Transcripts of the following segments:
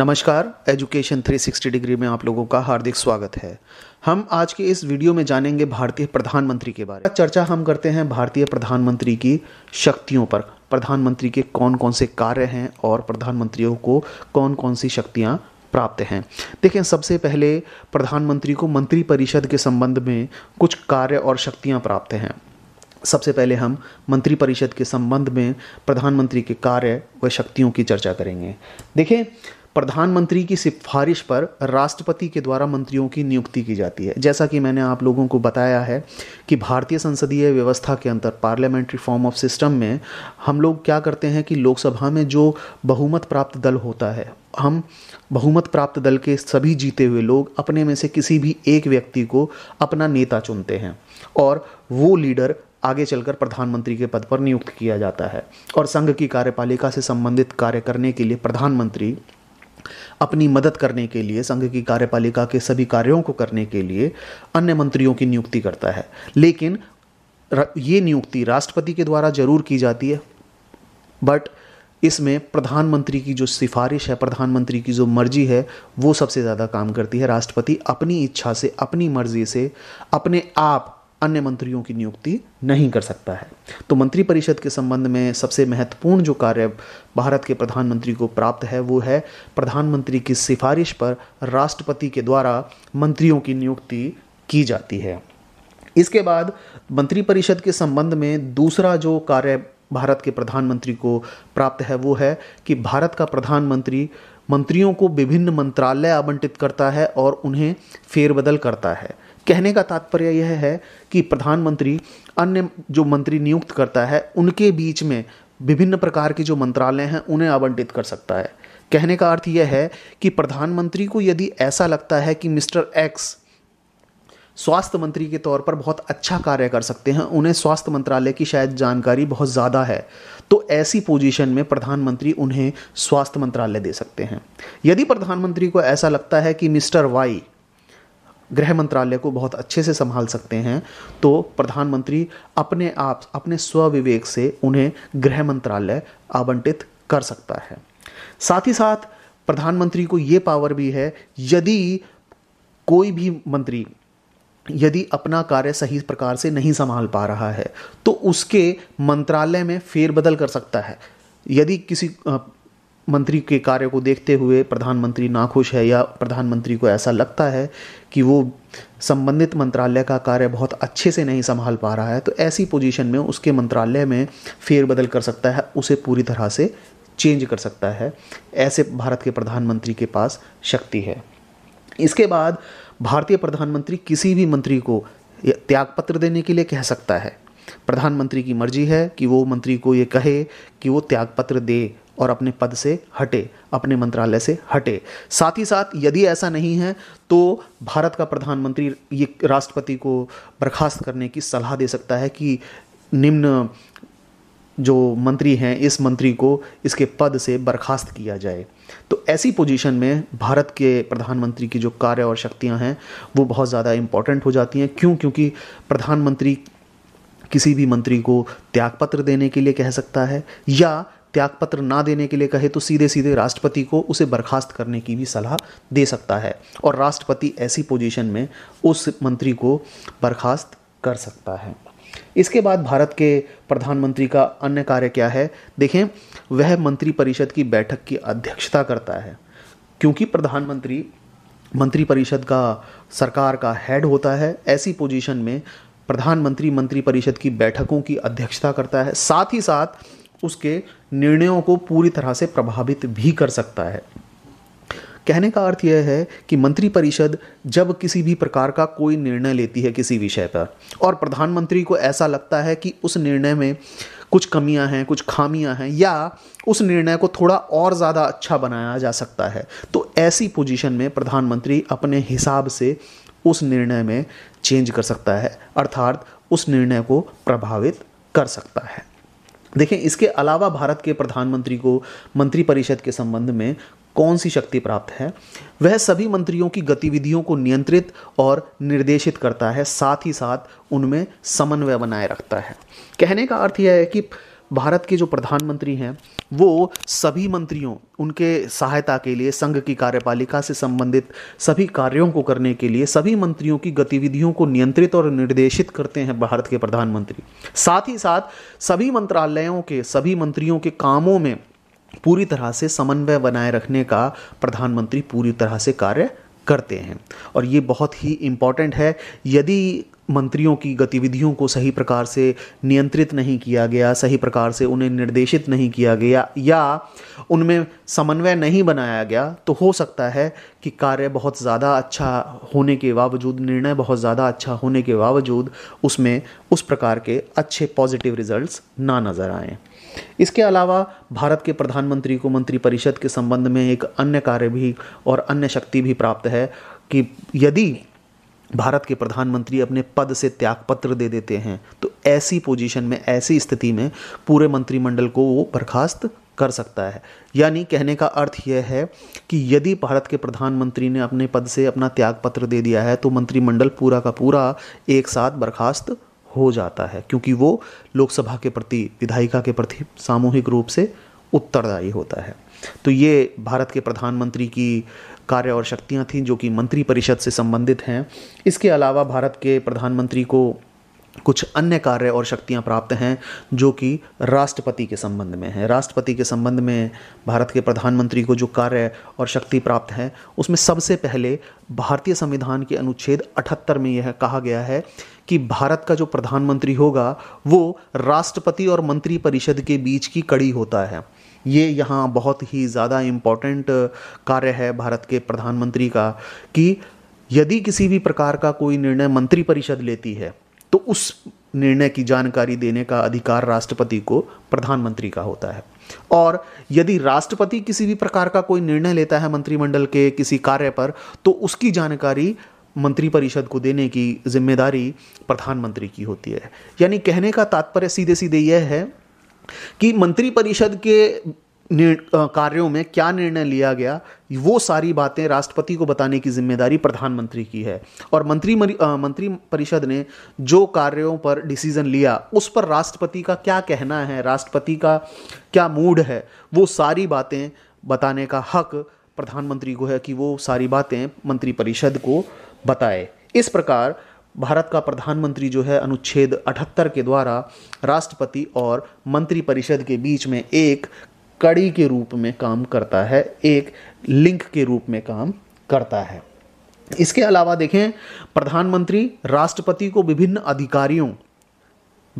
नमस्कार education 360 degree में आप लोगों का हार्दिक स्वागत है हम आज के इस वीडियो में जानेंगे भारतीय प्रधानमंत्री के बारे में चर्चा हम करते हैं भारतीय प्रधानमंत्री की शक्तियों पर प्रधानमंत्री के कौन कौन से कार्य हैं और प्रधानमंत्रियों को कौन कौन सी शक्तियाँ प्राप्त हैं देखें सबसे पहले प्रधानमंत्री को मंत्रिपरिषद के संबंध में कुछ कार्य और शक्तियाँ प्राप्त हैं सबसे पहले हम मंत्रिपरिषद के संबंध में प्रधानमंत्री के कार्य व शक्तियों की चर्चा करेंगे देखें प्रधानमंत्री की सिफारिश पर राष्ट्रपति के द्वारा मंत्रियों की नियुक्ति की जाती है जैसा कि मैंने आप लोगों को बताया है कि भारतीय संसदीय व्यवस्था के अंतर पार्लियामेंट्री फॉर्म ऑफ सिस्टम में हम लोग क्या करते हैं कि लोकसभा में जो बहुमत प्राप्त दल होता है हम बहुमत प्राप्त दल के सभी जीते हुए लोग अपने में से किसी भी एक व्यक्ति को अपना नेता चुनते हैं और वो लीडर आगे चलकर प्रधानमंत्री के पद पर नियुक्त किया जाता है और संघ की कार्यपालिका से संबंधित कार्य करने के लिए प्रधानमंत्री अपनी मदद करने के लिए संघ की कार्यपालिका के सभी कार्यों को करने के लिए अन्य मंत्रियों की नियुक्ति करता है लेकिन ये नियुक्ति राष्ट्रपति के द्वारा जरूर की जाती है बट इसमें प्रधानमंत्री की जो सिफारिश है प्रधानमंत्री की जो मर्जी है वो सबसे ज़्यादा काम करती है राष्ट्रपति अपनी इच्छा से अपनी मर्जी से अपने आप अन्य मंत्रियों की नियुक्ति नहीं कर सकता है तो मंत्रिपरिषद के संबंध में सबसे महत्वपूर्ण जो कार्य भारत के प्रधानमंत्री को प्राप्त है वो है प्रधानमंत्री की सिफारिश पर राष्ट्रपति के द्वारा मंत्रियों की नियुक्ति की जाती है इसके बाद मंत्रिपरिषद के संबंध में दूसरा जो कार्य भारत के प्रधानमंत्री को प्राप्त है वो है कि भारत का प्रधानमंत्री मंत्रियों को विभिन्न मंत्रालय आवंटित करता है और उन्हें फेरबदल करता है कहने का तात्पर्य यह है कि प्रधानमंत्री अन्य जो मंत्री नियुक्त करता है उनके बीच में विभिन्न प्रकार के जो मंत्रालय हैं उन्हें आवंटित कर सकता है कहने का अर्थ यह है कि प्रधानमंत्री को यदि ऐसा लगता है कि मिस्टर एक्स स्वास्थ्य मंत्री के तौर पर बहुत अच्छा कार्य कर सकते हैं उन्हें स्वास्थ्य मंत्रालय की शायद जानकारी बहुत ज़्यादा है तो ऐसी पोजीशन में प्रधानमंत्री उन्हें स्वास्थ्य मंत्रालय दे सकते हैं यदि प्रधानमंत्री को ऐसा लगता है कि मिस्टर वाई गृह मंत्रालय को बहुत अच्छे से संभाल सकते हैं तो प्रधानमंत्री अपने आप अपने स्वविवेक से उन्हें गृह मंत्रालय आवंटित कर सकता है साथ ही साथ प्रधानमंत्री को ये पावर भी है यदि कोई भी मंत्री यदि अपना कार्य सही प्रकार से नहीं संभाल पा रहा है तो उसके मंत्रालय में फेरबदल कर सकता है यदि किसी मंत्री के कार्य को देखते हुए प्रधानमंत्री नाखुश है या प्रधानमंत्री को ऐसा लगता है कि वो संबंधित मंत्रालय का कार्य बहुत अच्छे से नहीं संभाल पा रहा है तो ऐसी पोजीशन में उसके मंत्रालय में फेरबदल कर सकता है उसे पूरी तरह से चेंज कर सकता है ऐसे भारत के प्रधानमंत्री के पास शक्ति है इसके बाद भारतीय प्रधानमंत्री किसी भी मंत्री को त्यागपत्र देने के लिए कह सकता है प्रधानमंत्री की मर्जी है कि वो मंत्री को ये कहे कि वो त्यागपत्र दे और अपने पद से हटे अपने मंत्रालय से हटे साथ ही साथ यदि ऐसा नहीं है तो भारत का प्रधानमंत्री ये राष्ट्रपति को बर्खास्त करने की सलाह दे सकता है कि निम्न जो मंत्री हैं इस मंत्री को इसके पद से बर्खास्त किया जाए तो ऐसी पोजीशन में भारत के प्रधानमंत्री की जो कार्य और शक्तियां हैं वो बहुत ज़्यादा इम्पॉर्टेंट हो जाती हैं क्यों क्योंकि प्रधानमंत्री किसी भी मंत्री को त्यागपत्र देने के लिए कह सकता है या त्यागपत्र ना देने के लिए कहे तो सीधे सीधे राष्ट्रपति को उसे बर्खास्त करने की भी सलाह दे सकता है और राष्ट्रपति ऐसी पोजीशन में उस मंत्री को बर्खास्त कर सकता है इसके बाद भारत के प्रधानमंत्री का अन्य कार्य क्या है देखें वह मंत्रिपरिषद की बैठक की अध्यक्षता करता है क्योंकि प्रधानमंत्री मंत्रिपरिषद का सरकार का हेड होता है ऐसी पोजीशन में प्रधानमंत्री मंत्रिपरिषद की बैठकों की अध्यक्षता करता है साथ ही साथ उसके निर्णयों को पूरी तरह से प्रभावित भी कर सकता है कहने का अर्थ यह है कि मंत्रिपरिषद जब किसी भी प्रकार का कोई निर्णय लेती है किसी विषय पर और प्रधानमंत्री को ऐसा लगता है कि उस निर्णय में कुछ कमियां हैं कुछ खामियां हैं या उस निर्णय को थोड़ा और ज़्यादा अच्छा बनाया जा सकता है तो ऐसी पोजीशन में प्रधानमंत्री अपने हिसाब से उस निर्णय में चेंज कर सकता है अर्थात उस निर्णय को प्रभावित कर सकता है देखें इसके अलावा भारत के प्रधानमंत्री को मंत्रिपरिषद के संबंध में कौन सी शक्ति प्राप्त है वह सभी मंत्रियों की गतिविधियों को नियंत्रित और निर्देशित करता है साथ ही साथ उनमें समन्वय बनाए रखता है कहने का अर्थ यह है कि भारत के जो प्रधानमंत्री हैं वो सभी मंत्रियों उनके सहायता के लिए संघ की कार्यपालिका से संबंधित सभी कार्यों को करने के लिए सभी मंत्रियों की गतिविधियों को नियंत्रित और निर्देशित करते हैं भारत के प्रधानमंत्री साथ ही साथ सभी मंत्रालयों के सभी मंत्रियों के कामों में पूरी तरह से समन्वय बनाए रखने का प्रधानमंत्री पूरी तरह से कार्य करते हैं और ये बहुत ही इम्पॉर्टेंट है यदि मंत्रियों की गतिविधियों को सही प्रकार से नियंत्रित नहीं किया गया सही प्रकार से उन्हें निर्देशित नहीं किया गया या उनमें समन्वय नहीं बनाया गया तो हो सकता है कि कार्य बहुत ज़्यादा अच्छा होने के बावजूद निर्णय बहुत ज़्यादा अच्छा होने के बावजूद उसमें उस प्रकार के अच्छे पॉजिटिव रिजल्ट्स ना नज़र आएँ इसके अलावा भारत के प्रधानमंत्री को मंत्रिपरिषद के संबंध में एक अन्य कार्य भी और अन्य शक्ति भी प्राप्त है कि यदि भारत के प्रधानमंत्री अपने पद से त्यागपत्र दे देते हैं तो ऐसी पोजीशन में ऐसी स्थिति में पूरे मंत्रिमंडल को वो बर्खास्त कर सकता है यानी कहने का अर्थ यह है कि यदि भारत के प्रधानमंत्री ने अपने पद से अपना त्यागपत्र दे दिया है तो मंत्रिमंडल पूरा का पूरा एक साथ बर्खास्त हो जाता है क्योंकि वो लोकसभा के प्रति विधायिका के प्रति सामूहिक रूप से उत्तरदायी होता है तो ये भारत के प्रधानमंत्री की कार्य और शक्तियाँ थीं जो कि मंत्रिपरिषद से संबंधित हैं इसके अलावा भारत के प्रधानमंत्री को कुछ अन्य कार्य और शक्तियां प्राप्त हैं जो कि राष्ट्रपति के संबंध में हैं राष्ट्रपति के संबंध में भारत के प्रधानमंत्री को जो कार्य और शक्ति प्राप्त हैं उसमें सबसे पहले भारतीय संविधान के अनुच्छेद 78 में यह कहा गया है कि भारत का जो प्रधानमंत्री होगा वो राष्ट्रपति और मंत्रिपरिषद के बीच की कड़ी होता है ये यहाँ बहुत ही ज़्यादा इम्पॉर्टेंट कार्य है भारत के प्रधानमंत्री का कि यदि किसी भी प्रकार का कोई निर्णय मंत्री परिषद लेती है तो उस निर्णय की जानकारी देने का अधिकार राष्ट्रपति को प्रधानमंत्री का होता है और यदि राष्ट्रपति किसी भी प्रकार का कोई निर्णय लेता है मंत्रिमंडल के किसी कार्य पर तो उसकी जानकारी मंत्रिपरिषद को देने की जिम्मेदारी प्रधानमंत्री की होती है यानी कहने का तात्पर्य सीधे सीधे यह है कि मंत्रिपरिषद के कार्यों में क्या निर्णय लिया गया वो सारी बातें राष्ट्रपति को बताने की जिम्मेदारी प्रधानमंत्री की है और मंत्री मंत्री परिषद ने जो कार्यों पर डिसीजन लिया उस पर राष्ट्रपति का क्या कहना है राष्ट्रपति का क्या मूड है वो सारी बातें बताने का हक प्रधानमंत्री को है कि वो सारी बातें मंत्रिपरिषद को बताए इस प्रकार भारत का प्रधानमंत्री जो है अनुच्छेद 78 के द्वारा राष्ट्रपति और मंत्रिपरिषद के बीच में एक कड़ी के रूप में काम करता है एक लिंक के रूप में काम करता है इसके अलावा देखें प्रधानमंत्री राष्ट्रपति को विभिन्न अधिकारियों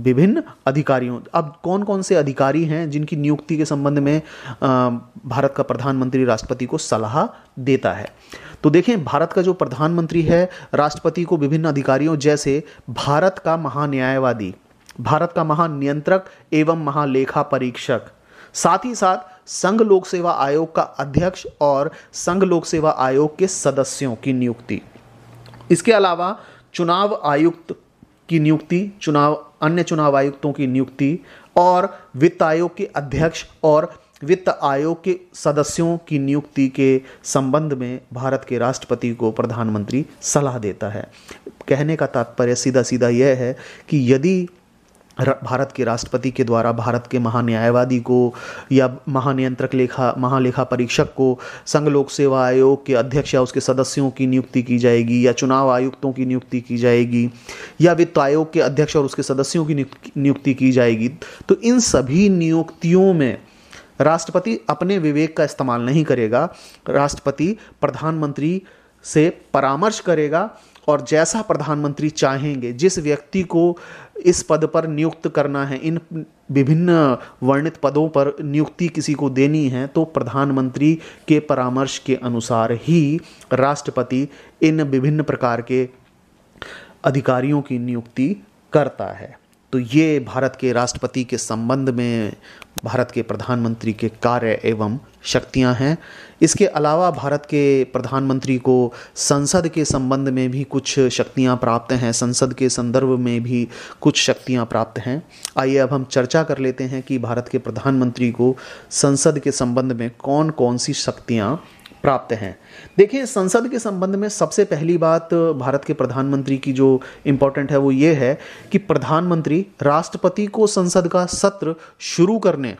विभिन्न अधिकारियों अब कौन कौन से अधिकारी हैं जिनकी नियुक्ति के संबंध में भारत का प्रधानमंत्री राष्ट्रपति को सलाह देता है तो देखें भारत का जो प्रधानमंत्री है राष्ट्रपति को विभिन्न अधिकारियों जैसे भारत का महान्यायवादी भारत का महानियंत्रक एवं महालेखा परीक्षक साथ ही साथ संघ लोक सेवा आयोग का अध्यक्ष और संघ लोक सेवा आयोग के सदस्यों की नियुक्ति इसके अलावा चुनाव आयुक्त की नियुक्ति चुनाव अन्य चुनाव आयुक्तों की नियुक्ति और वित्त आयोग के अध्यक्ष और वित्त आयोग के सदस्यों की नियुक्ति के संबंध में भारत के राष्ट्रपति को प्रधानमंत्री सलाह देता है कहने का तात्पर्य सीधा सीधा यह है कि यदि भारत के राष्ट्रपति के द्वारा भारत के महान्यायवादी को या महानियंत्रक लेखा महालेखा परीक्षक को संघ लोक सेवा आयोग के अध्यक्ष या उसके सदस्यों की नियुक्ति की जाएगी या चुनाव आयुक्तों की नियुक्ति की जाएगी या वित्त आयोग के अध्यक्ष और उसके सदस्यों की नियुक्ति की जाएगी तो इन सभी नियुक्तियों में राष्ट्रपति अपने विवेक का इस्तेमाल नहीं करेगा राष्ट्रपति प्रधानमंत्री से परामर्श करेगा और जैसा प्रधानमंत्री चाहेंगे जिस व्यक्ति को इस पद पर नियुक्त करना है इन विभिन्न वर्णित पदों पर नियुक्ति किसी को देनी है तो प्रधानमंत्री के परामर्श के अनुसार ही राष्ट्रपति इन विभिन्न प्रकार के अधिकारियों की नियुक्ति करता है तो ये भारत के राष्ट्रपति के संबंध में भारत के प्रधानमंत्री के कार्य एवं शक्तियां हैं इसके अलावा भारत के प्रधानमंत्री को संसद के संबंध में भी कुछ शक्तियां प्राप्त हैं संसद के संदर्भ में भी कुछ शक्तियां प्राप्त हैं आइए अब हम चर्चा कर लेते हैं कि भारत के प्रधानमंत्री को संसद के संबंध में कौन कौन सी शक्तियां प्राप्त हैं देखिए संसद के संबंध में सबसे पहली बात भारत के प्रधानमंत्री की जो इम्पोर्टेंट है वो ये है कि प्रधानमंत्री राष्ट्रपति को संसद का सत्र शुरू करने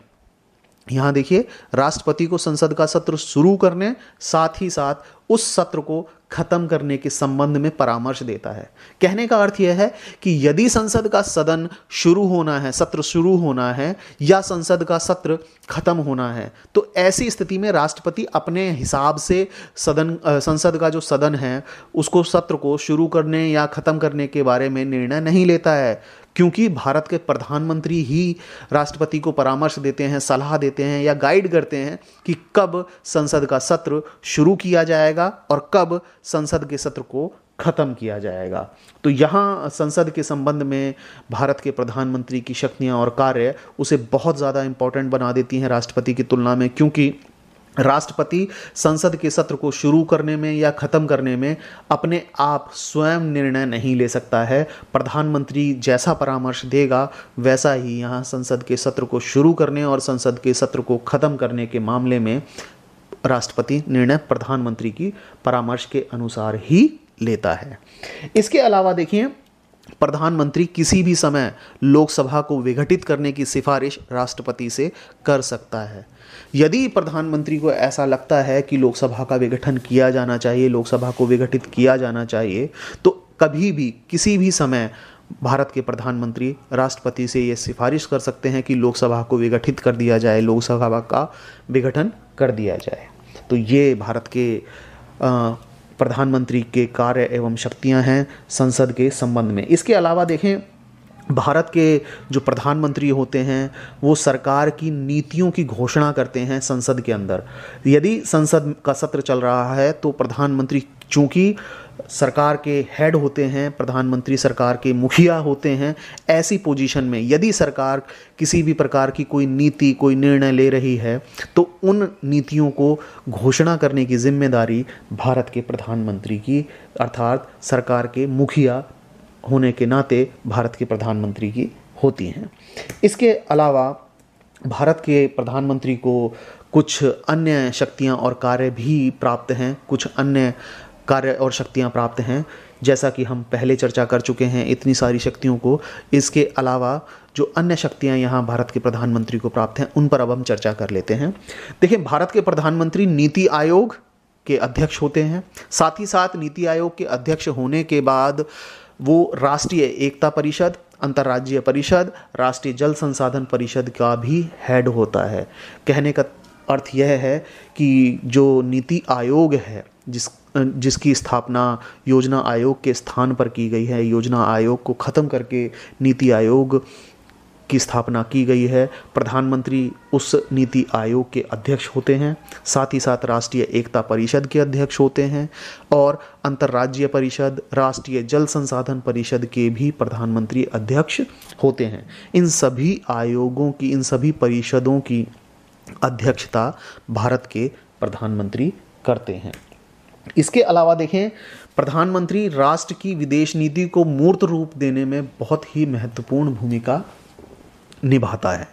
यहाँ देखिए राष्ट्रपति को संसद का सत्र शुरू करने साथ ही साथ उस सत्र को खत्म करने के संबंध में परामर्श देता है कहने का अर्थ यह है कि यदि संसद का सदन शुरू होना है सत्र शुरू होना है या संसद का सत्र खत्म होना है तो ऐसी स्थिति में राष्ट्रपति अपने हिसाब से सदन संसद का जो सदन है उसको सत्र को शुरू करने या खत्म करने के बारे में निर्णय नहीं लेता है क्योंकि भारत के प्रधानमंत्री ही राष्ट्रपति को परामर्श देते हैं सलाह देते हैं या गाइड करते हैं कि कब संसद का सत्र शुरू किया जाएगा और कब संसद के सत्र को ख़त्म किया जाएगा तो यहाँ संसद के संबंध में भारत के प्रधानमंत्री की शक्तियाँ और कार्य उसे बहुत ज़्यादा इम्पॉर्टेंट बना देती हैं राष्ट्रपति की तुलना में क्योंकि राष्ट्रपति संसद के सत्र को शुरू करने में या ख़त्म करने में अपने आप स्वयं निर्णय नहीं ले सकता है प्रधानमंत्री जैसा परामर्श देगा वैसा ही यहाँ संसद के सत्र को शुरू करने और संसद के सत्र को ख़त्म करने के मामले में राष्ट्रपति निर्णय प्रधानमंत्री की परामर्श के अनुसार ही लेता है इसके अलावा देखिए प्रधानमंत्री किसी भी समय लोकसभा को विघटित करने की सिफारिश राष्ट्रपति से कर सकता है यदि प्रधानमंत्री को ऐसा लगता है कि लोकसभा का विघटन किया जाना चाहिए लोकसभा को विघटित किया जाना चाहिए तो कभी भी किसी भी समय भारत के प्रधानमंत्री राष्ट्रपति से ये सिफारिश कर सकते हैं कि लोकसभा को विघटित कर दिया जाए लोकसभा का विघटन कर दिया जाए तो ये भारत के प्रधानमंत्री के कार्य एवं शक्तियां हैं संसद के संबंध में इसके अलावा देखें भारत के जो प्रधानमंत्री होते हैं वो सरकार की नीतियों की घोषणा करते हैं संसद के अंदर यदि संसद का सत्र चल रहा है तो प्रधानमंत्री चूँकि सरकार के हेड होते हैं प्रधानमंत्री सरकार के मुखिया होते हैं ऐसी पोजीशन में यदि सरकार किसी भी प्रकार की कोई नीति कोई निर्णय ले रही है तो उन नीतियों को घोषणा करने की जिम्मेदारी भारत के प्रधानमंत्री की अर्थात सरकार के मुखिया होने के नाते भारत के प्रधानमंत्री की होती हैं इसके अलावा भारत के प्रधानमंत्री को कुछ अन्य शक्तियां और कार्य भी प्राप्त हैं कुछ अन्य कार्य और शक्तियां प्राप्त हैं जैसा कि हम पहले चर्चा कर चुके हैं इतनी सारी शक्तियों को इसके अलावा जो अन्य शक्तियां यहाँ भारत के प्रधानमंत्री को प्राप्त हैं उन पर अब हम चर्चा कर लेते हैं देखिए भारत के प्रधानमंत्री नीति आयोग के अध्यक्ष होते हैं साथ ही साथ नीति आयोग के अध्यक्ष होने के बाद वो राष्ट्रीय एकता परिषद अंतर्राज्यीय परिषद राष्ट्रीय जल संसाधन परिषद का भी हेड होता है कहने का अर्थ यह है कि जो नीति आयोग है जिस जिसकी स्थापना योजना आयोग के स्थान पर की गई है योजना आयोग को ख़त्म करके नीति आयोग की स्थापना की गई है प्रधानमंत्री उस नीति आयोग के अध्यक्ष होते हैं साथ ही साथ राष्ट्रीय एकता परिषद के अध्यक्ष होते हैं और अंतर्राज्य परिषद राष्ट्रीय जल संसाधन परिषद के भी प्रधानमंत्री अध्यक्ष होते हैं इन सभी आयोगों की इन सभी परिषदों की अध्यक्षता भारत के प्रधानमंत्री करते हैं इसके अलावा देखें प्रधानमंत्री राष्ट्र की विदेश नीति को मूर्त रूप देने में बहुत ही महत्वपूर्ण भूमिका निभाता है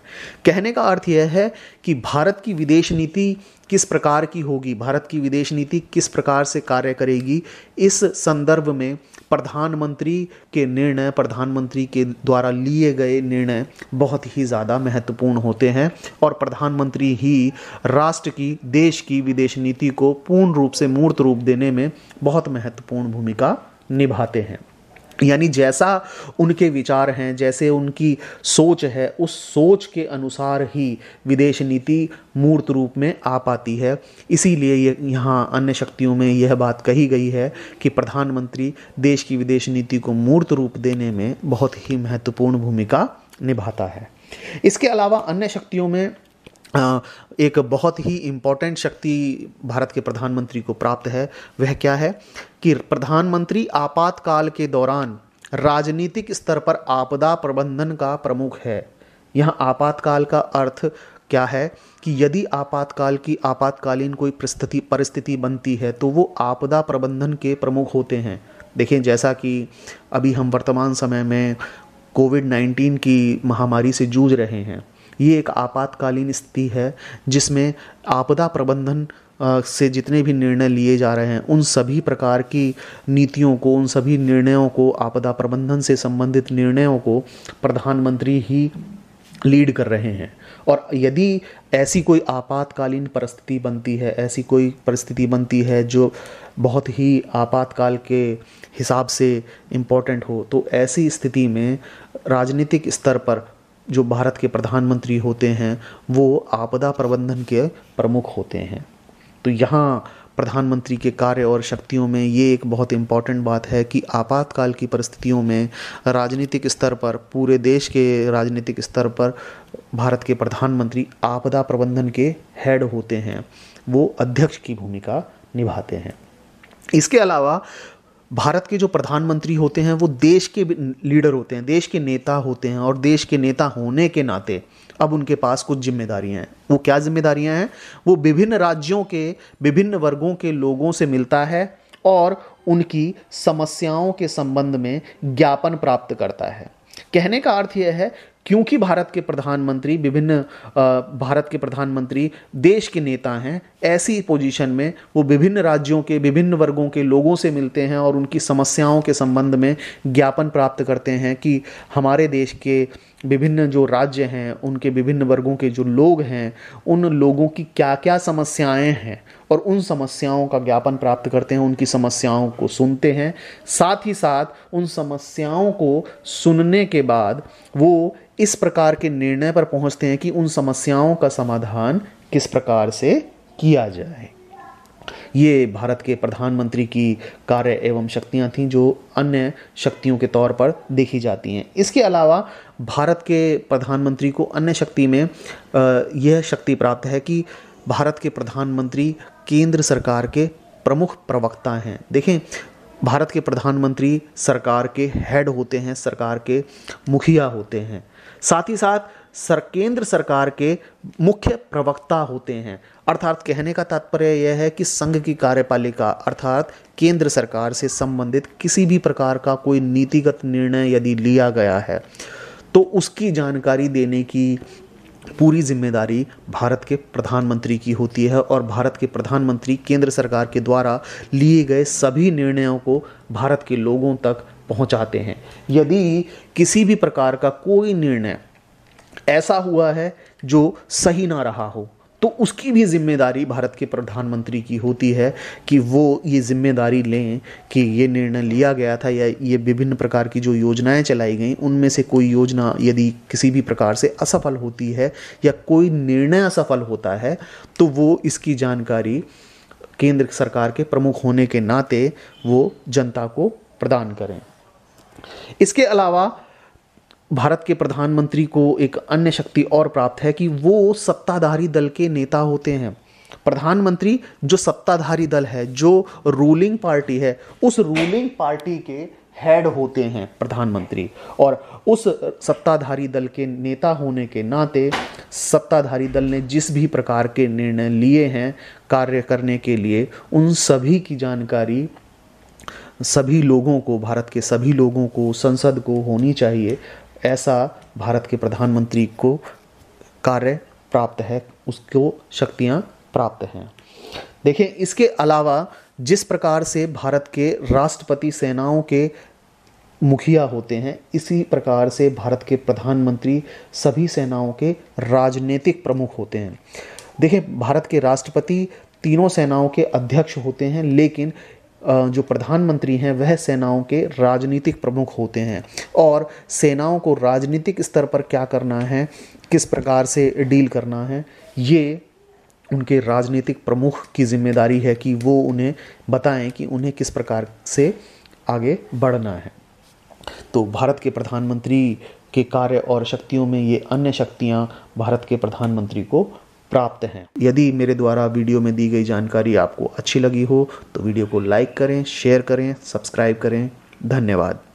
कहने का अर्थ यह है कि भारत की विदेश नीति किस प्रकार की होगी भारत की विदेश नीति किस प्रकार से कार्य करेगी इस संदर्भ में प्रधानमंत्री के निर्णय प्रधानमंत्री के द्वारा लिए गए निर्णय बहुत ही ज़्यादा महत्वपूर्ण होते हैं और प्रधानमंत्री ही राष्ट्र की देश की विदेश नीति को पूर्ण रूप से मूर्त रूप देने में बहुत महत्वपूर्ण भूमिका निभाते हैं यानी जैसा उनके विचार हैं जैसे उनकी सोच है उस सोच के अनुसार ही विदेश नीति मूर्त रूप में आ पाती है इसीलिए ये यहाँ अन्य शक्तियों में यह बात कही गई है कि प्रधानमंत्री देश की विदेश नीति को मूर्त रूप देने में बहुत ही महत्वपूर्ण भूमिका निभाता है इसके अलावा अन्य शक्तियों में एक बहुत ही इम्पॉर्टेंट शक्ति भारत के प्रधानमंत्री को प्राप्त है वह क्या है कि प्रधानमंत्री आपातकाल के दौरान राजनीतिक स्तर पर आपदा प्रबंधन का प्रमुख है यहाँ आपातकाल का अर्थ क्या है कि यदि आपातकाल की आपातकालीन कोई परिस्थिति परिस्थिति बनती है तो वो आपदा प्रबंधन के प्रमुख होते हैं देखें जैसा कि अभी हम वर्तमान समय में कोविड 19 की महामारी से जूझ रहे हैं ये एक आपातकालीन स्थिति है जिसमें आपदा प्रबंधन से जितने भी निर्णय लिए जा रहे हैं उन सभी प्रकार की नीतियों को उन सभी निर्णयों को आपदा प्रबंधन से संबंधित निर्णयों को प्रधानमंत्री ही लीड कर रहे हैं और यदि ऐसी कोई आपातकालीन परिस्थिति बनती है ऐसी कोई परिस्थिति बनती है जो बहुत ही आपातकाल के हिसाब से इम्पोर्टेंट हो तो ऐसी स्थिति में राजनीतिक स्तर पर जो भारत के प्रधानमंत्री होते हैं वो आपदा प्रबंधन के प्रमुख होते हैं तो यहाँ प्रधानमंत्री के कार्य और शक्तियों में ये एक बहुत इम्पॉर्टेंट बात है कि आपातकाल की परिस्थितियों में राजनीतिक स्तर पर पूरे देश के राजनीतिक स्तर पर भारत के प्रधानमंत्री आपदा प्रबंधन के हेड होते हैं वो अध्यक्ष की भूमिका निभाते हैं इसके अलावा भारत के जो प्रधानमंत्री होते हैं वो देश के लीडर होते हैं देश के नेता होते हैं और देश के नेता होने के नाते अब उनके पास कुछ जिम्मेदारियां हैं वो क्या जिम्मेदारियां हैं वो विभिन्न राज्यों के विभिन्न वर्गों के लोगों से मिलता है और उनकी समस्याओं के संबंध में ज्ञापन प्राप्त करता है कहने का अर्थ यह है क्योंकि भारत के प्रधानमंत्री विभिन्न भारत के प्रधानमंत्री देश के नेता हैं ऐसी पोजीशन में वो विभिन्न राज्यों के विभिन्न वर्गों के लोगों से मिलते हैं और उनकी समस्याओं के संबंध में ज्ञापन प्राप्त करते हैं कि हमारे देश के विभिन्न जो राज्य हैं उनके विभिन्न वर्गों के जो लोग हैं उन लोगों की क्या क्या समस्याएं हैं और उन समस्याओं का ज्ञापन प्राप्त करते हैं उनकी समस्याओं को सुनते हैं साथ ही साथ उन समस्याओं को सुनने के बाद वो इस प्रकार के निर्णय पर पहुंचते हैं कि उन समस्याओं का समाधान किस प्रकार से किया जाए ये भारत के प्रधानमंत्री की कार्य एवं शक्तियाँ थीं जो अन्य शक्तियों के तौर पर देखी जाती हैं इसके अलावा भारत के प्रधानमंत्री को अन्य शक्ति में यह शक्ति प्राप्त है कि भारत के प्रधानमंत्री केंद्र सरकार के प्रमुख प्रवक्ता हैं देखें भारत के प्रधानमंत्री सरकार के हेड होते हैं सरकार के मुखिया होते हैं साथ ही साथ सर केंद्र सरकार के मुख्य प्रवक्ता होते हैं अर्थात कहने का तात्पर्य यह है कि संघ की कार्यपालिका अर्थात केंद्र सरकार से संबंधित किसी भी प्रकार का कोई नीतिगत निर्णय यदि लिया गया है तो उसकी जानकारी देने की पूरी जिम्मेदारी भारत के प्रधानमंत्री की होती है और भारत के प्रधानमंत्री केंद्र सरकार के द्वारा लिए गए सभी निर्णयों को भारत के लोगों तक पहुंचाते हैं यदि किसी भी प्रकार का कोई निर्णय ऐसा हुआ है जो सही ना रहा हो तो उसकी भी जिम्मेदारी भारत के प्रधानमंत्री की होती है कि वो ये जिम्मेदारी लें कि ये निर्णय लिया गया था या ये विभिन्न प्रकार की जो योजनाएं चलाई गई उनमें से कोई योजना यदि किसी भी प्रकार से असफल होती है या कोई निर्णय असफल होता है तो वो इसकी जानकारी केंद्र सरकार के प्रमुख होने के नाते वो जनता को प्रदान करें इसके अलावा भारत के प्रधानमंत्री को एक अन्य शक्ति और प्राप्त है कि वो सत्ताधारी दल के नेता होते हैं प्रधानमंत्री जो सत्ताधारी दल है जो रूलिंग पार्टी है उस रूलिंग पार्टी के हेड होते हैं प्रधानमंत्री और उस सत्ताधारी दल के नेता होने के नाते सत्ताधारी दल ने जिस भी प्रकार के निर्णय लिए हैं कार्य करने के लिए उन सभी की जानकारी सभी लोगों को भारत के सभी लोगों को संसद को होनी चाहिए ऐसा भारत के प्रधानमंत्री को कार्य प्राप्त है उसको शक्तियाँ प्राप्त हैं देखें इसके अलावा जिस प्रकार से भारत के राष्ट्रपति सेनाओं के मुखिया होते हैं इसी प्रकार से भारत के प्रधानमंत्री सभी सेनाओं के राजनीतिक प्रमुख होते हैं देखें भारत के राष्ट्रपति तीनों सेनाओं के अध्यक्ष होते हैं लेकिन जो प्रधानमंत्री हैं वह सेनाओं के राजनीतिक प्रमुख होते हैं और सेनाओं को राजनीतिक स्तर पर क्या करना है किस प्रकार से डील करना है ये उनके राजनीतिक प्रमुख की जिम्मेदारी है कि वो उन्हें बताएं कि उन्हें किस प्रकार से आगे बढ़ना है तो भारत के प्रधानमंत्री के कार्य और शक्तियों में ये अन्य शक्तियाँ भारत के प्रधानमंत्री को प्राप्त हैं यदि मेरे द्वारा वीडियो में दी गई जानकारी आपको अच्छी लगी हो तो वीडियो को लाइक करें शेयर करें सब्सक्राइब करें धन्यवाद